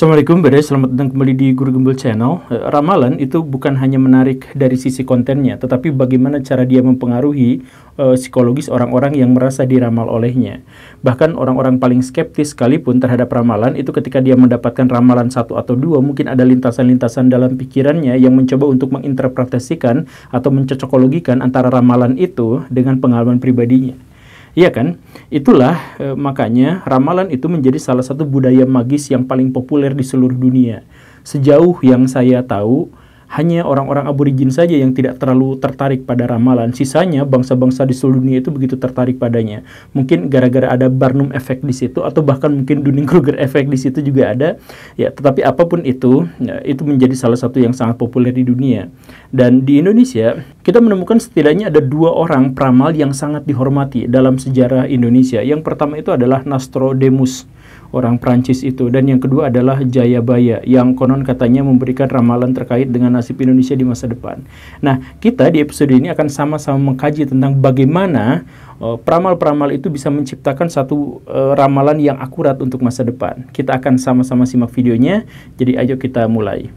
Assalamualaikum Bade, selamat datang kembali di Guru Gembul Channel. Eh, ramalan itu bukan hanya menarik dari sisi kontennya, tetapi bagaimana cara dia mempengaruhi uh, psikologis orang-orang yang merasa diramal olehnya. Bahkan orang-orang paling skeptis sekalipun terhadap ramalan itu ketika dia mendapatkan ramalan satu atau dua, mungkin ada lintasan-lintasan dalam pikirannya yang mencoba untuk menginterpretasikan atau mencocokologikan antara ramalan itu dengan pengalaman pribadinya. Iya kan? Itulah e, makanya ramalan itu menjadi salah satu budaya magis yang paling populer di seluruh dunia. Sejauh yang saya tahu, hanya orang-orang aborigin saja yang tidak terlalu tertarik pada ramalan. Sisanya bangsa-bangsa di seluruh dunia itu begitu tertarik padanya. Mungkin gara-gara ada Barnum effect di situ atau bahkan mungkin Dunning-Kruger effect di situ juga ada. Ya, tetapi apapun itu, ya, itu menjadi salah satu yang sangat populer di dunia. Dan di Indonesia, kita menemukan setidaknya ada dua orang pramal yang sangat dihormati dalam sejarah Indonesia. Yang pertama itu adalah Nastrodemus orang Prancis itu. Dan yang kedua adalah Jayabaya yang konon katanya memberikan ramalan terkait dengan nasib Indonesia di masa depan. Nah, kita di episode ini akan sama-sama mengkaji tentang bagaimana eh, pramal-pramal itu bisa menciptakan satu uh, ramalan yang akurat untuk masa depan. Kita akan sama-sama simak videonya. Jadi ayo kita mulai.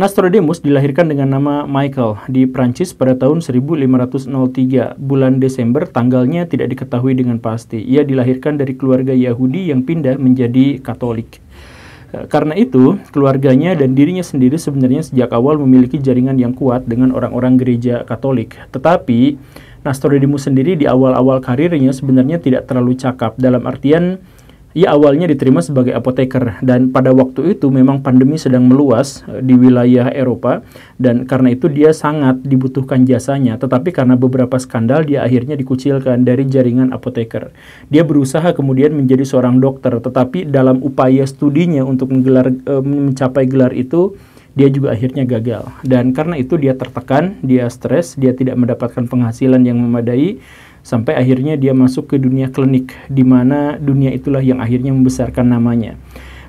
Nostradamus dilahirkan dengan nama Michael di Prancis pada tahun 1503. Bulan Desember tanggalnya tidak diketahui dengan pasti. Ia dilahirkan dari keluarga Yahudi yang pindah menjadi Katolik. Eh, karena itu, keluarganya dan dirinya sendiri sebenarnya sejak awal memiliki jaringan yang kuat dengan orang-orang gereja Katolik. Tetapi, Nostradamus sendiri di awal-awal karirnya sebenarnya tidak terlalu cakap dalam artian ia awalnya diterima sebagai apoteker dan pada waktu itu memang pandemi sedang meluas eh, di wilayah Eropa dan karena itu dia sangat dibutuhkan jasanya tetapi karena beberapa skandal dia akhirnya dikucilkan dari jaringan apoteker. Dia berusaha kemudian menjadi seorang dokter tetapi dalam upaya studinya untuk menggelar, eh, mencapai gelar itu dia juga akhirnya gagal dan karena itu dia tertekan, dia stres, dia tidak mendapatkan penghasilan yang memadai sampai akhirnya dia masuk ke dunia klinik di mana dunia itulah yang akhirnya membesarkan namanya.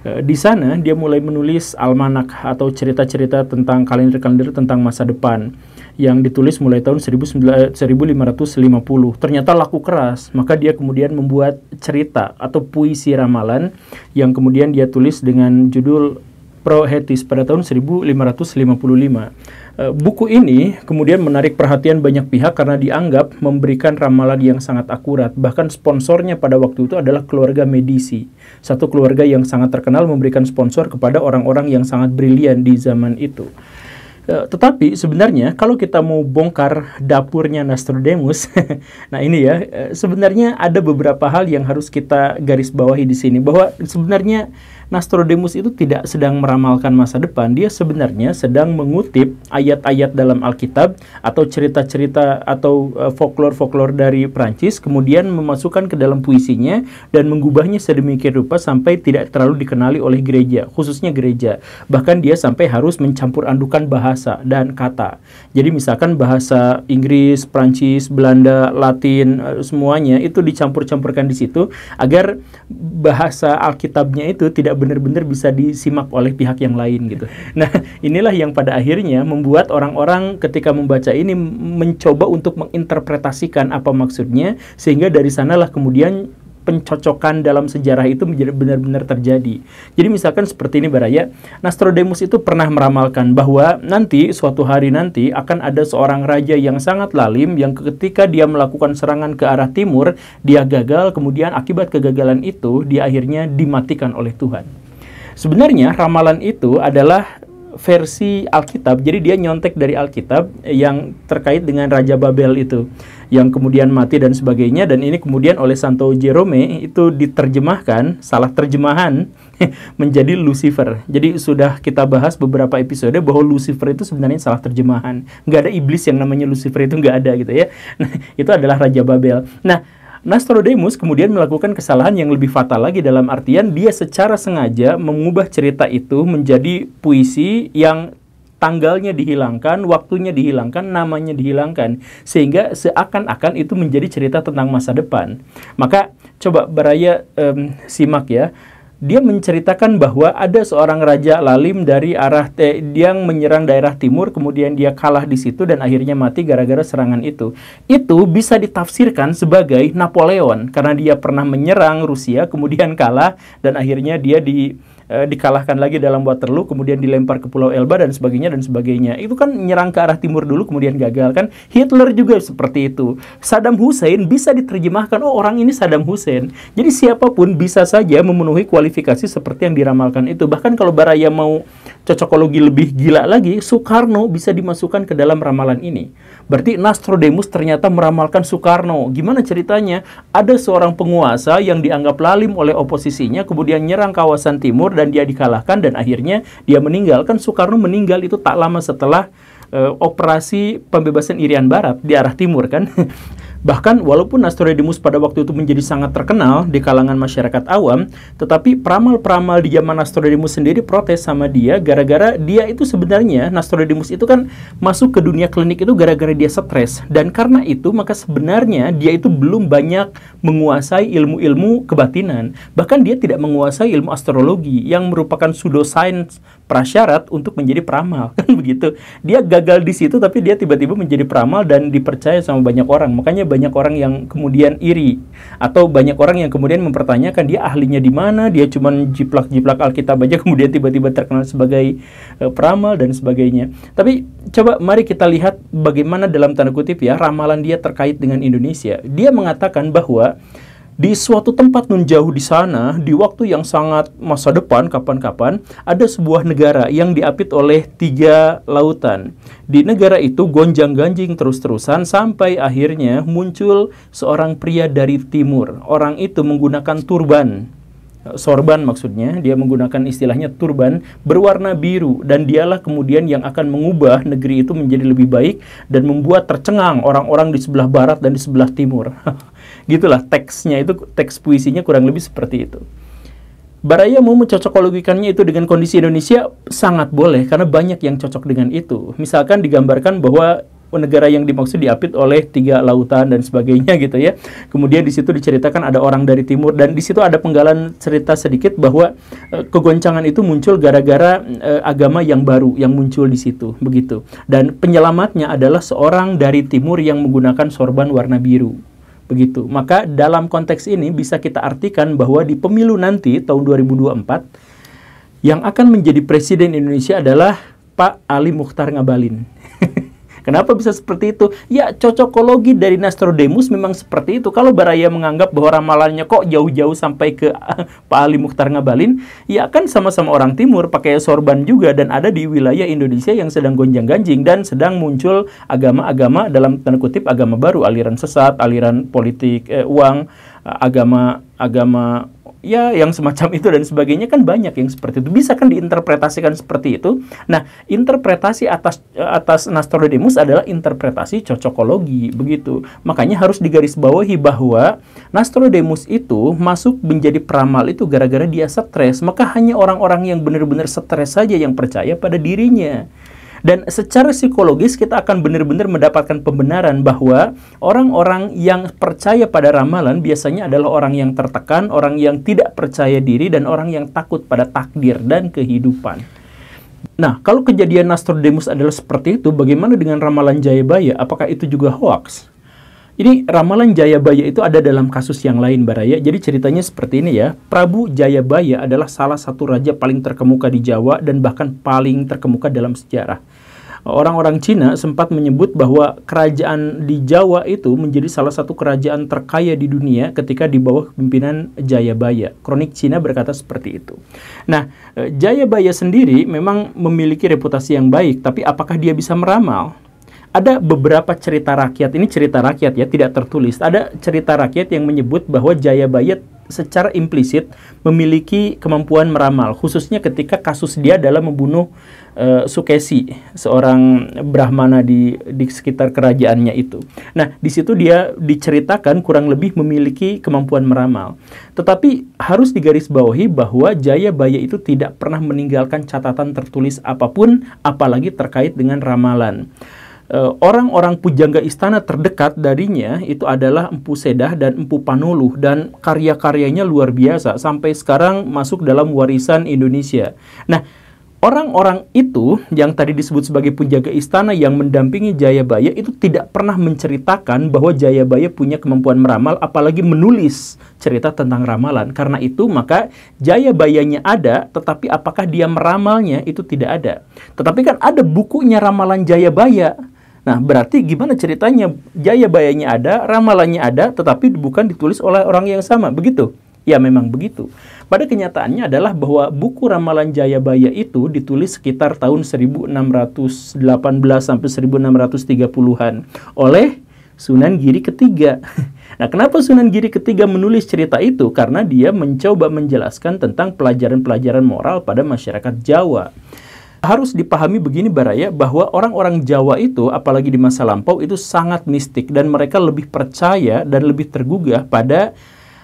Eh, di sana dia mulai menulis almanak atau cerita-cerita tentang kalender-kalender tentang masa depan yang ditulis mulai tahun 1550. Ternyata laku keras, maka dia kemudian membuat cerita atau puisi ramalan yang kemudian dia tulis dengan judul Prohetis pada tahun 1555. Eh, buku ini kemudian menarik perhatian banyak pihak karena dianggap memberikan ramalan yang sangat akurat. Bahkan sponsornya pada waktu itu adalah keluarga Medici, satu keluarga yang sangat terkenal memberikan sponsor kepada orang-orang yang sangat brilian di zaman itu. Eh, tetapi sebenarnya kalau kita mau bongkar dapurnya Nostradamus, nah ini ya eh, sebenarnya ada beberapa hal yang harus kita garis bawahi di sini bahwa sebenarnya Nastrodemus itu tidak sedang meramalkan masa depan, dia sebenarnya sedang mengutip ayat-ayat dalam Alkitab atau cerita-cerita atau eh, folklore-folklore dari Prancis kemudian memasukkan ke dalam puisinya dan mengubahnya sedemikian rupa sampai tidak terlalu dikenali oleh gereja, khususnya gereja. Bahkan dia sampai harus mencampur andukan bahasa dan kata. Jadi misalkan bahasa Inggris, Prancis, Belanda, Latin eh, semuanya itu dicampur-campurkan di situ agar bahasa Alkitabnya itu tidak benar-benar bisa disimak oleh pihak yang lain gitu. Nah, inilah yang pada akhirnya membuat orang-orang ketika membaca ini mencoba untuk menginterpretasikan apa maksudnya sehingga dari sanalah kemudian pencocokan dalam sejarah itu menjadi benar-benar terjadi. Jadi misalkan seperti ini Baraya, Nostradamus itu pernah meramalkan bahwa nanti suatu hari nanti akan ada seorang raja yang sangat lalim yang ketika dia melakukan serangan ke arah timur, dia gagal kemudian akibat kegagalan itu dia akhirnya dimatikan oleh Tuhan. Sebenarnya ramalan itu adalah versi Alkitab. Jadi dia nyontek dari Alkitab yang terkait dengan Raja Babel itu yang kemudian mati dan sebagainya dan ini kemudian oleh Santo Jerome itu diterjemahkan salah terjemahan menjadi Lucifer. Jadi sudah kita bahas beberapa episode bahwa Lucifer itu sebenarnya salah terjemahan. Nggak ada iblis yang namanya Lucifer itu nggak ada gitu ya. Nah, itu adalah Raja Babel. Nah, Nastrodemus kemudian melakukan kesalahan yang lebih fatal lagi dalam artian dia secara sengaja mengubah cerita itu menjadi puisi yang tanggalnya dihilangkan, waktunya dihilangkan, namanya dihilangkan, sehingga seakan-akan itu menjadi cerita tentang masa depan. Maka coba beraya um, simak ya dia menceritakan bahwa ada seorang raja lalim dari arah te, yang menyerang daerah timur kemudian dia kalah di situ dan akhirnya mati gara-gara serangan itu. Itu bisa ditafsirkan sebagai Napoleon karena dia pernah menyerang Rusia kemudian kalah dan akhirnya dia di e, dikalahkan lagi dalam Waterloo, kemudian dilempar ke Pulau Elba dan sebagainya dan sebagainya. Itu kan nyerang ke arah timur dulu kemudian gagal kan. Hitler juga seperti itu. Saddam Hussein bisa diterjemahkan oh orang ini Saddam Hussein. Jadi siapapun bisa saja memenuhi kualifikasi seperti yang diramalkan itu. Bahkan kalau Baraya mau cocokologi lebih gila lagi, Soekarno bisa dimasukkan ke dalam ramalan ini. Berarti Nastrodemus ternyata meramalkan Soekarno. Gimana ceritanya? Ada seorang penguasa yang dianggap lalim oleh oposisinya kemudian nyerang kawasan timur dan dia dikalahkan dan akhirnya dia meninggal kan Soekarno meninggal itu tak lama setelah uh, operasi pembebasan Irian Barat di arah timur kan Bahkan walaupun Nostradamus pada waktu itu menjadi sangat terkenal di kalangan masyarakat awam, tetapi peramal-peramal di zaman Nostradamus sendiri protes sama dia gara-gara dia itu sebenarnya Nostradamus itu kan masuk ke dunia klinik itu gara-gara dia stres dan karena itu maka sebenarnya dia itu belum banyak menguasai ilmu-ilmu kebatinan. Bahkan dia tidak menguasai ilmu astrologi yang merupakan science prasyarat untuk menjadi peramal kan begitu dia gagal di situ tapi dia tiba-tiba menjadi peramal dan dipercaya sama banyak orang makanya banyak orang yang kemudian iri atau banyak orang yang kemudian mempertanyakan dia ahlinya di mana dia cuma jiplak-jiplak Alkitab aja kemudian tiba-tiba terkenal sebagai e, peramal dan sebagainya tapi coba mari kita lihat bagaimana dalam tanda kutip ya ramalan dia terkait dengan Indonesia dia mengatakan bahwa di suatu tempat nun jauh di sana, di waktu yang sangat masa depan, kapan-kapan, ada sebuah negara yang diapit oleh tiga lautan. Di negara itu gonjang-ganjing terus-terusan sampai akhirnya muncul seorang pria dari timur. Orang itu menggunakan turban sorban maksudnya, dia menggunakan istilahnya turban berwarna biru dan dialah kemudian yang akan mengubah negeri itu menjadi lebih baik dan membuat tercengang orang-orang di sebelah barat dan di sebelah timur. Gitulah teksnya itu teks puisinya kurang lebih seperti itu. Baraya mau mencocokologikannya itu dengan kondisi Indonesia sangat boleh karena banyak yang cocok dengan itu. Misalkan digambarkan bahwa negara yang dimaksud diapit oleh tiga lautan dan sebagainya gitu ya. Kemudian di situ diceritakan ada orang dari timur dan di situ ada penggalan cerita sedikit bahwa e, kegoncangan itu muncul gara-gara e, agama yang baru yang muncul di situ begitu. Dan penyelamatnya adalah seorang dari timur yang menggunakan sorban warna biru Begitu. Maka dalam konteks ini bisa kita artikan bahwa di pemilu nanti tahun 2024 yang akan menjadi presiden Indonesia adalah Pak Ali Mukhtar Ngabalin Kenapa bisa seperti itu? Ya, cocokologi dari Nastrodemus memang seperti itu. Kalau Baraya menganggap bahwa ramalannya kok jauh-jauh sampai ke Pak Ali Mukhtar Ngabalin, ya kan sama-sama orang timur, pakai sorban juga dan ada di wilayah Indonesia yang sedang gonjang-ganjing dan sedang muncul agama-agama dalam tanda kutip agama baru, aliran sesat, aliran politik eh, uang, eh, agama agama ya yang semacam itu dan sebagainya kan banyak yang seperti itu bisa kan diinterpretasikan seperti itu nah interpretasi atas eh, atas Nastrodemus adalah interpretasi cocokologi begitu makanya harus digarisbawahi bahwa Nastrodemus itu masuk menjadi peramal itu gara-gara dia stres maka hanya orang-orang yang benar-benar stres saja yang percaya pada dirinya dan secara psikologis kita akan benar-benar mendapatkan pembenaran bahwa orang-orang yang percaya pada ramalan biasanya adalah orang yang tertekan, orang yang tidak percaya diri, dan orang yang takut pada takdir dan kehidupan. Nah, kalau kejadian Nastrodemus adalah seperti itu, bagaimana dengan ramalan Jayabaya? Apakah itu juga hoaks? Ini ramalan Jayabaya itu ada dalam kasus yang lain Baraya. Jadi ceritanya seperti ini ya. Prabu Jayabaya adalah salah satu raja paling terkemuka di Jawa dan bahkan paling terkemuka dalam sejarah. Orang-orang Cina sempat menyebut bahwa kerajaan di Jawa itu menjadi salah satu kerajaan terkaya di dunia ketika di bawah pimpinan Jayabaya. Kronik Cina berkata seperti itu. Nah, eh, Jayabaya sendiri memang memiliki reputasi yang baik, tapi apakah dia bisa meramal? ada beberapa cerita rakyat ini cerita rakyat ya tidak tertulis ada cerita rakyat yang menyebut bahwa Jayabaya secara implisit memiliki kemampuan meramal khususnya ketika kasus dia dalam membunuh uh, Sukesi seorang Brahmana di di sekitar kerajaannya itu. Nah, di situ dia diceritakan kurang lebih memiliki kemampuan meramal. Tetapi harus digarisbawahi bahwa Jayabaya itu tidak pernah meninggalkan catatan tertulis apapun apalagi terkait dengan ramalan. Eh, orang-orang pujangga istana terdekat darinya itu adalah Empu Sedah dan Empu Panuluh dan karya-karyanya luar biasa sampai sekarang masuk dalam warisan Indonesia. Nah, orang-orang itu yang tadi disebut sebagai penjaga istana yang mendampingi Jayabaya itu tidak pernah menceritakan bahwa Jayabaya punya kemampuan meramal apalagi menulis cerita tentang ramalan. Karena itu maka Jayabayanya ada tetapi apakah dia meramalnya itu tidak ada. Tetapi kan ada bukunya ramalan Jayabaya Nah, berarti gimana ceritanya jaya bayanya ada, ramalannya ada, tetapi bukan ditulis oleh orang yang sama, begitu? Ya memang begitu. Pada kenyataannya adalah bahwa buku Ramalan Jaya Jayabaya itu ditulis sekitar tahun 1618 sampai 1630-an oleh Sunan Giri ketiga. Nah, kenapa Sunan Giri ketiga menulis cerita itu? Karena dia mencoba menjelaskan tentang pelajaran-pelajaran moral pada masyarakat Jawa. Harus dipahami begini Baraya, bahwa orang-orang Jawa itu, apalagi di masa lampau, itu sangat mistik dan mereka lebih percaya dan lebih tergugah pada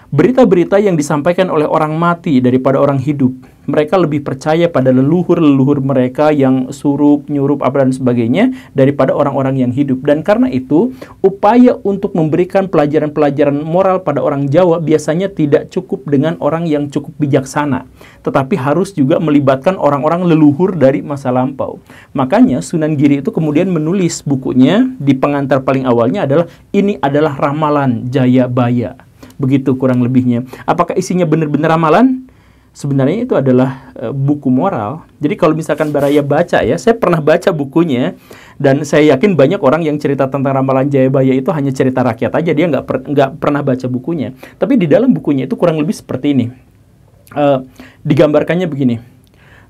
berita-berita yang disampaikan oleh orang mati daripada orang hidup. Mereka lebih percaya pada leluhur-leluhur mereka yang surup, nyurup, apa dan sebagainya daripada orang-orang yang hidup. Dan karena itu, upaya untuk memberikan pelajaran-pelajaran moral pada orang Jawa biasanya tidak cukup dengan orang yang cukup bijaksana. Tetapi harus juga melibatkan orang-orang leluhur dari masa lampau. Makanya Sunan Giri itu kemudian menulis bukunya di pengantar paling awalnya adalah ini adalah ramalan Jayabaya Begitu kurang lebihnya. Apakah isinya benar-benar ramalan? Sebenarnya itu adalah e, buku moral. Jadi kalau misalkan Baraya baca ya, saya pernah baca bukunya dan saya yakin banyak orang yang cerita tentang ramalan Jayabaya itu hanya cerita rakyat aja, dia nggak per, nggak pernah baca bukunya. Tapi di dalam bukunya itu kurang lebih seperti ini. E, digambarkannya begini.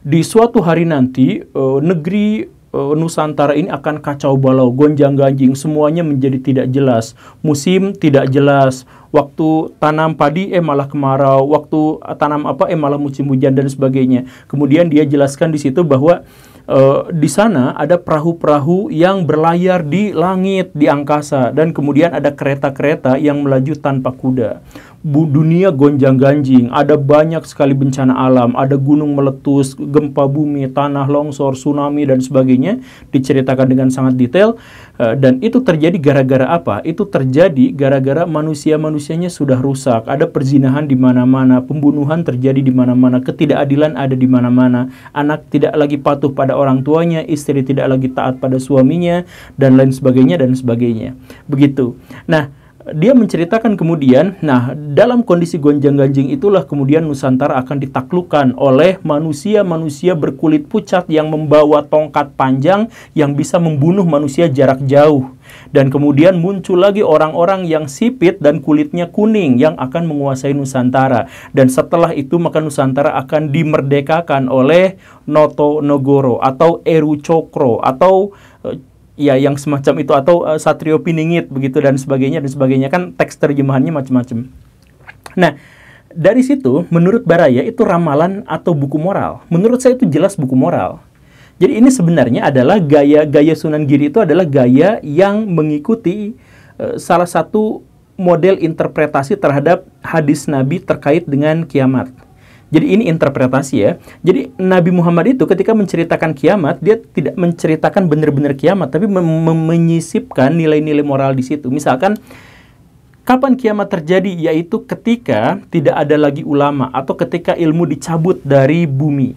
Di suatu hari nanti e, negeri Eh, Nusantara ini akan kacau balau, gonjang ganjing, semuanya menjadi tidak jelas. Musim tidak jelas, waktu tanam padi eh malah kemarau, waktu tanam apa eh malah musim hujan dan sebagainya. Kemudian dia jelaskan di situ bahwa eh, di sana ada perahu-perahu yang berlayar di langit, di angkasa, dan kemudian ada kereta-kereta yang melaju tanpa kuda dunia gonjang-ganjing, ada banyak sekali bencana alam, ada gunung meletus, gempa bumi, tanah longsor, tsunami dan sebagainya diceritakan dengan sangat detail eh, dan itu terjadi gara-gara apa? Itu terjadi gara-gara manusia-manusianya sudah rusak, ada perzinahan di mana-mana, pembunuhan terjadi di mana-mana, ketidakadilan ada di mana-mana, anak tidak lagi patuh pada orang tuanya, istri tidak lagi taat pada suaminya dan lain sebagainya dan sebagainya. Begitu. Nah, dia menceritakan kemudian, nah dalam kondisi gonjang-ganjing itulah kemudian Nusantara akan ditaklukkan oleh manusia-manusia berkulit pucat yang membawa tongkat panjang yang bisa membunuh manusia jarak jauh. Dan kemudian muncul lagi orang-orang yang sipit dan kulitnya kuning yang akan menguasai Nusantara. Dan setelah itu maka Nusantara akan dimerdekakan oleh Noto Nogoro atau Eru Cokro atau eh, ya yang semacam itu atau uh, eh, Satrio Piningit begitu dan sebagainya dan sebagainya kan teks terjemahannya macam-macam. Nah, dari situ menurut Baraya itu ramalan atau buku moral. Menurut saya itu jelas buku moral. Jadi ini sebenarnya adalah gaya gaya Sunan Giri itu adalah gaya yang mengikuti uh, salah satu model interpretasi terhadap hadis Nabi terkait dengan kiamat. Jadi ini interpretasi ya. Jadi Nabi Muhammad itu ketika menceritakan kiamat, dia tidak menceritakan benar-benar kiamat, tapi mem menyisipkan nilai-nilai moral di situ. Misalkan Kapan kiamat terjadi? Yaitu ketika tidak ada lagi ulama atau ketika ilmu dicabut dari bumi.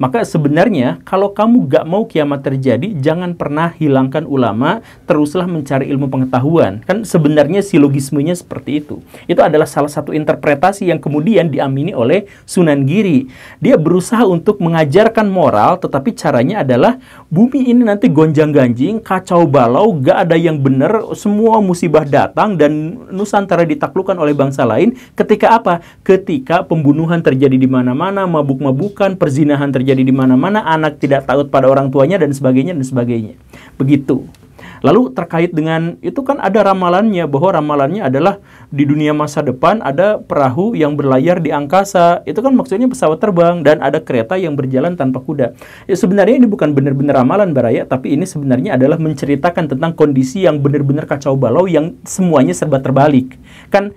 Maka sebenarnya kalau kamu gak mau kiamat terjadi, jangan pernah hilangkan ulama, teruslah mencari ilmu pengetahuan. Kan sebenarnya silogismenya seperti itu. Itu adalah salah satu interpretasi yang kemudian diamini oleh Sunan Giri. Dia berusaha untuk mengajarkan moral, tetapi caranya adalah bumi ini nanti gonjang-ganjing, kacau balau, gak ada yang benar, semua musibah datang dan Nusantara ditaklukkan oleh bangsa lain. Ketika apa? Ketika pembunuhan terjadi di mana-mana, mabuk-mabukan, perzinahan terjadi terjadi di mana-mana, anak tidak taat pada orang tuanya dan sebagainya dan sebagainya. Begitu. Lalu terkait dengan itu kan ada ramalannya bahwa ramalannya adalah di dunia masa depan ada perahu yang berlayar di angkasa. Itu kan maksudnya pesawat terbang dan ada kereta yang berjalan tanpa kuda. Ya, sebenarnya ini bukan benar-benar ramalan Baraya, tapi ini sebenarnya adalah menceritakan tentang kondisi yang benar-benar kacau balau yang semuanya serba terbalik. Kan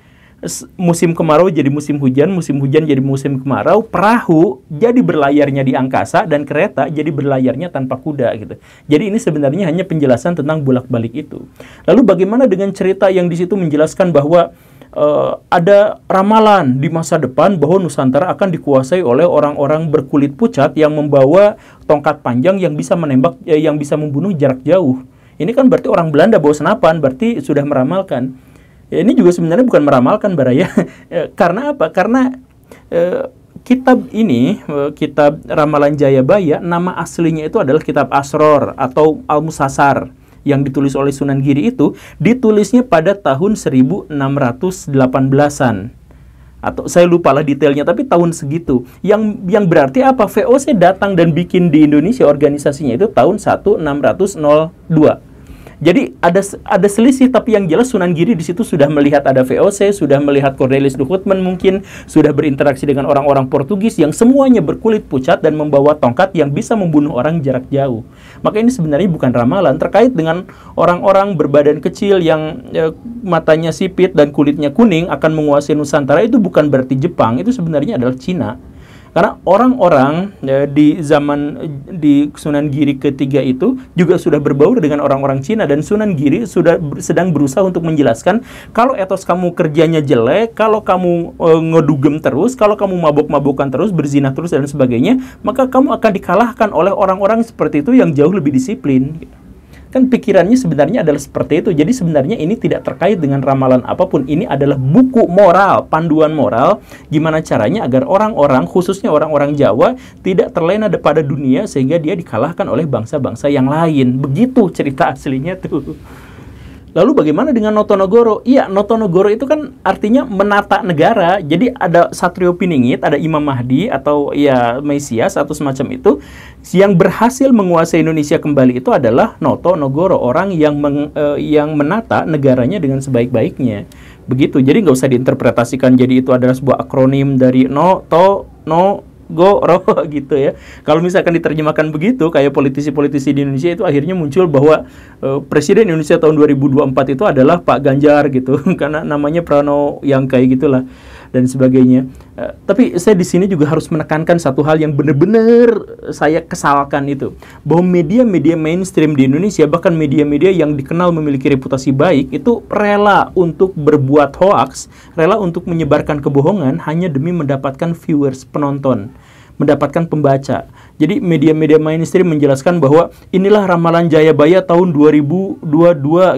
musim kemarau jadi musim hujan, musim hujan jadi musim kemarau, perahu jadi berlayarnya di angkasa dan kereta jadi berlayarnya tanpa kuda gitu. Jadi ini sebenarnya hanya penjelasan tentang bolak-balik itu. Lalu bagaimana dengan cerita yang di situ menjelaskan bahwa uh, ada ramalan di masa depan bahwa Nusantara akan dikuasai oleh orang-orang berkulit pucat yang membawa tongkat panjang yang bisa menembak eh, yang bisa membunuh jarak jauh. Ini kan berarti orang Belanda bawa senapan, berarti sudah meramalkan. Ya, ini juga sebenarnya bukan meramalkan Baraya. Eh, karena apa? Karena eh, kitab ini, eh, kitab Ramalan Jayabaya, nama aslinya itu adalah kitab Asror atau Al-Musasar yang ditulis oleh Sunan Giri itu ditulisnya pada tahun 1618-an atau saya lupa lah detailnya tapi tahun segitu yang yang berarti apa VOC datang dan bikin di Indonesia organisasinya itu tahun 1602 jadi ada ada selisih tapi yang jelas Sunan Giri di situ sudah melihat ada VOC, sudah melihat Cornelis de mungkin, sudah berinteraksi dengan orang-orang Portugis yang semuanya berkulit pucat dan membawa tongkat yang bisa membunuh orang jarak jauh. Maka ini sebenarnya bukan ramalan terkait dengan orang-orang berbadan kecil yang e, matanya sipit dan kulitnya kuning akan menguasai Nusantara itu bukan berarti Jepang, itu sebenarnya adalah Cina. Karena orang-orang ya, di zaman di Sunan Giri ketiga itu juga sudah berbaur dengan orang-orang Cina dan Sunan Giri sudah sedang berusaha untuk menjelaskan kalau etos kamu kerjanya jelek, kalau kamu e, ngedugem terus, kalau kamu mabok-mabokan terus, berzina terus dan sebagainya, maka kamu akan dikalahkan oleh orang-orang seperti itu yang jauh lebih disiplin. Gitu. Kan pikirannya sebenarnya adalah seperti itu. Jadi sebenarnya ini tidak terkait dengan ramalan apapun. Ini adalah buku moral, panduan moral gimana caranya agar orang-orang khususnya orang-orang Jawa tidak terlena pada dunia sehingga dia dikalahkan oleh bangsa-bangsa yang lain. Begitu cerita aslinya tuh. Lalu bagaimana dengan Notonogoro? Iya, Notonogoro itu kan artinya menata negara. Jadi ada Satrio Piningit, ada Imam Mahdi atau ya Mesias atau semacam itu yang berhasil menguasai Indonesia kembali itu adalah Notonogoro, orang yang meng, uh, yang menata negaranya dengan sebaik-baiknya. Begitu. Jadi nggak usah diinterpretasikan jadi itu adalah sebuah akronim dari Noto no goro gitu ya. Kalau misalkan diterjemahkan begitu kayak politisi-politisi di Indonesia itu akhirnya muncul bahwa e, presiden Indonesia tahun 2024 itu adalah Pak Ganjar gitu karena namanya Prano yang kayak gitulah dan sebagainya. Uh, tapi saya di sini juga harus menekankan satu hal yang benar-benar saya kesalkan itu bahwa media-media mainstream di Indonesia bahkan media-media yang dikenal memiliki reputasi baik itu rela untuk berbuat hoaks, rela untuk menyebarkan kebohongan hanya demi mendapatkan viewers penonton, mendapatkan pembaca jadi media-media mainstream menjelaskan bahwa inilah ramalan Jayabaya tahun 2022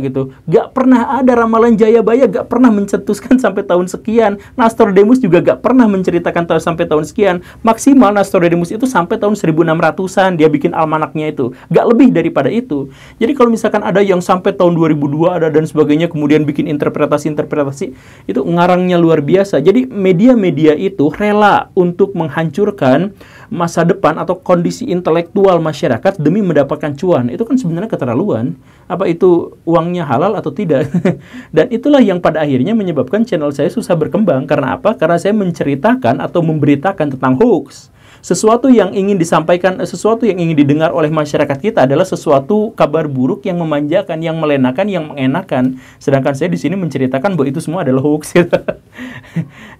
gitu. Gak pernah ada ramalan Jayabaya, gak pernah mencetuskan sampai tahun sekian. Nastrodemus juga gak pernah menceritakan tahun sampai tahun sekian. Maksimal Nastrodemus itu sampai tahun 1600-an dia bikin almanaknya itu. Gak lebih daripada itu. Jadi kalau misalkan ada yang sampai tahun 2002 ada dan sebagainya kemudian bikin interpretasi-interpretasi itu ngarangnya luar biasa. Jadi media-media itu rela untuk menghancurkan masa depan atau kondisi intelektual masyarakat demi mendapatkan cuan. Itu kan sebenarnya keterlaluan. Apa itu uangnya halal atau tidak? Dan itulah yang pada akhirnya menyebabkan channel saya susah berkembang. Karena apa? Karena saya menceritakan atau memberitakan tentang hoax sesuatu yang ingin disampaikan, eh, sesuatu yang ingin didengar oleh masyarakat kita adalah sesuatu kabar buruk yang memanjakan, yang melenakan, yang mengenakan. Sedangkan saya di sini menceritakan bahwa itu semua adalah hoax. Gitu.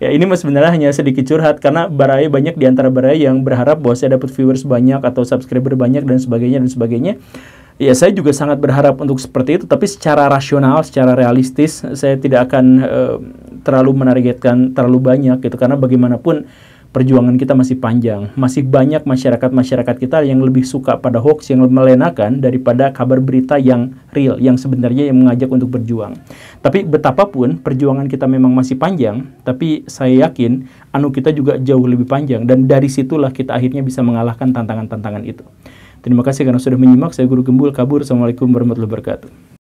ya ini mas sebenarnya hanya sedikit curhat karena baraya banyak di antara baraya yang berharap bahwa saya dapat viewers banyak atau subscriber banyak dan sebagainya dan sebagainya ya saya juga sangat berharap untuk seperti itu tapi secara rasional secara realistis saya tidak akan e, terlalu menargetkan terlalu banyak gitu karena bagaimanapun perjuangan kita masih panjang. Masih banyak masyarakat-masyarakat kita yang lebih suka pada hoax yang melenakan daripada kabar berita yang real, yang sebenarnya yang mengajak untuk berjuang. Tapi betapapun perjuangan kita memang masih panjang, tapi saya yakin anu kita juga jauh lebih panjang dan dari situlah kita akhirnya bisa mengalahkan tantangan-tantangan itu. Terima kasih karena sudah menyimak. Saya Guru Gembul Kabur. Assalamualaikum warahmatullahi wabarakatuh.